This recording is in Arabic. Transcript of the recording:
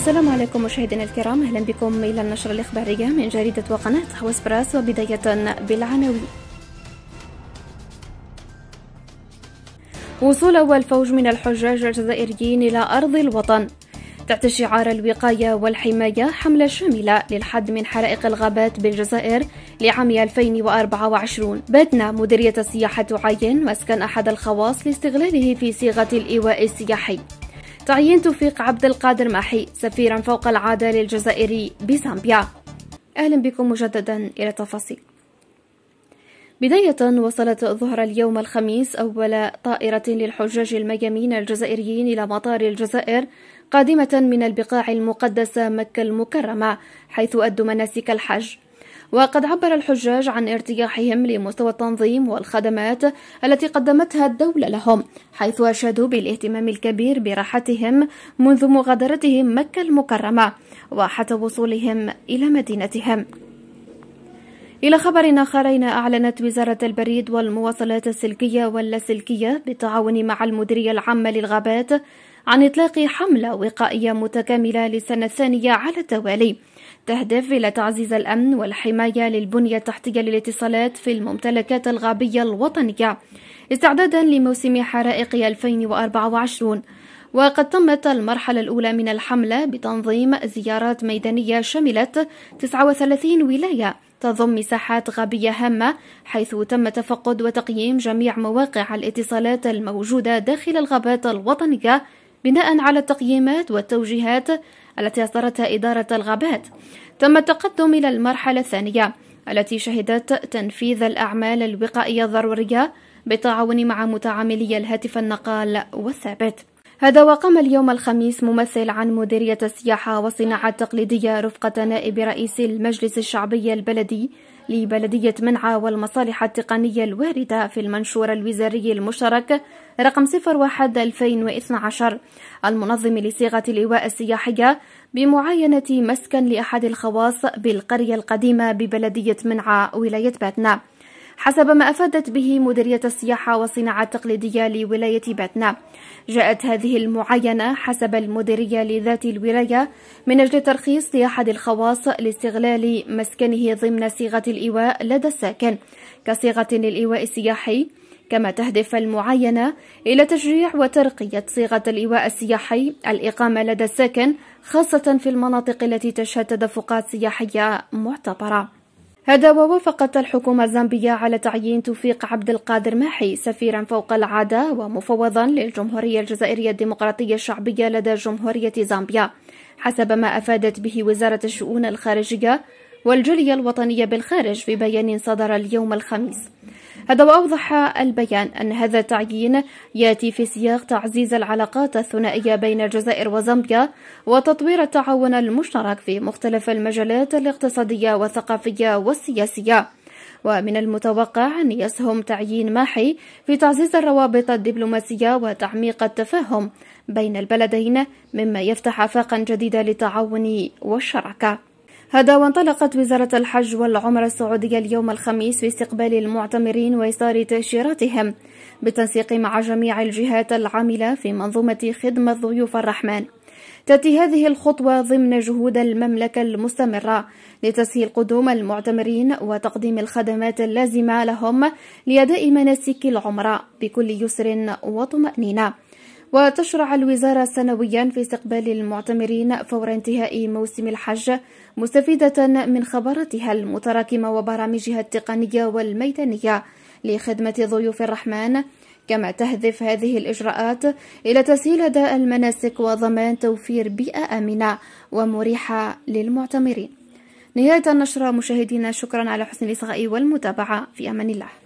السلام عليكم مشاهدينا الكرام اهلا بكم الى النشره الاخباريه من جريده وقناه حوس براس وبدايه بالعناوين وصول اول فوج من الحجاج الجزائريين الى ارض الوطن تحت شعار الوقايه والحمايه حمله شامله للحد من حرائق الغابات بالجزائر لعام 2024 باتنا مديريه السياحه تعين مسكن احد الخواص لاستغلاله في صيغه الايواء السياحي تعيين توفيق عبد القادر محي سفيرا فوق العادة للجزائري بزامبيا أهلا بكم مجددا إلى تفاصيل بداية وصلت ظهر اليوم الخميس أول طائرة للحجاج الميامين الجزائريين إلى مطار الجزائر قادمة من البقاع المقدسة مكة المكرمة حيث أدوا مناسك الحج وقد عبر الحجاج عن ارتياحهم لمستوى التنظيم والخدمات التي قدمتها الدولة لهم حيث أشادوا بالاهتمام الكبير براحتهم منذ مغادرتهم مكة المكرمة وحتى وصولهم إلى مدينتهم إلى خبر آخرين أعلنت وزارة البريد والمواصلات السلكية واللاسلكية بالتعاون مع المديرية العامة للغابات عن إطلاق حملة وقائية متكاملة للسنة الثانية على التوالي تهدف إلى تعزيز الأمن والحماية للبنية التحتية للاتصالات في الممتلكات الغابية الوطنية استعدادا لموسم حرائق 2024 وقد تمت المرحلة الأولى من الحملة بتنظيم زيارات ميدانية شملت 39 ولاية تضم مساحات غابية هامة حيث تم تفقد وتقييم جميع مواقع الاتصالات الموجودة داخل الغابات الوطنية بناء على التقييمات والتوجيهات التي أصدرتها إدارة الغابات تم التقدم إلى المرحلة الثانية التي شهدت تنفيذ الأعمال الوقائية الضرورية بالتعاون مع متعاملي الهاتف النقال والثابت هذا وقام اليوم الخميس ممثل عن مديرية السياحة والصناعة التقليدية رفقة نائب رئيس المجلس الشعبي البلدي لبلدية منعة والمصالح التقنية الواردة في المنشور الوزاري المشترك رقم 01 2012 المنظم لصيغة الإيواء السياحية بمعاينة مسكن لأحد الخواص بالقرية القديمة ببلدية منعة ولاية باتنا حسب ما أفادت به مديرية السياحة والصناعة التقليدية لولاية باتنا جاءت هذه المعاينة حسب المديرية لذات الولاية من أجل ترخيص لأحد الخواص لاستغلال مسكنه ضمن صيغة الإيواء لدى الساكن كصيغة للإيواء السياحي كما تهدف المعاينة إلى تشجيع وترقية صيغة الإيواء السياحي الإقامة لدى الساكن خاصة في المناطق التي تشهد تدفقات سياحية معتبرة هذا ووافقت الحكومة الزامبية على تعيين توفيق عبد القادر ماحي سفيرا فوق العادة ومفوضا للجمهورية الجزائرية الديمقراطية الشعبية لدى جمهورية زامبيا حسب ما أفادت به وزارة الشؤون الخارجية والجلية الوطنية بالخارج في بيان صدر اليوم الخميس هذا وأوضح البيان أن هذا التعيين يأتي في سياق تعزيز العلاقات الثنائية بين الجزائر وزامبيا وتطوير التعاون المشترك في مختلف المجالات الاقتصادية والثقافية والسياسية ومن المتوقع أن يسهم تعيين ماحي في تعزيز الروابط الدبلوماسية وتعميق التفاهم بين البلدين مما يفتح آفاقا جديدة للتعاون والشراكة هذا وانطلقت وزارة الحج والعمرة السعودية اليوم الخميس باستقبال المعتمرين وإصدار تأشيراتهم بالتنسيق مع جميع الجهات العاملة في منظومة خدمة ضيوف الرحمن. تأتي هذه الخطوة ضمن جهود المملكة المستمرة لتسهيل قدوم المعتمرين وتقديم الخدمات اللازمة لهم لأداء مناسك العمرة بكل يسر وطمأنينة. وتشرع الوزارة سنويا في استقبال المعتمرين فور انتهاء موسم الحج مستفيدة من خبراتها المتراكمة وبرامجها التقنية والميدانية لخدمة ضيوف الرحمن كما تهدف هذه الإجراءات إلى تسهيل أداء المناسك وضمان توفير بيئة آمنة ومريحة للمعتمرين نهاية النشرة مشاهدينا شكرا على حسن الإصغاء والمتابعة في أمان الله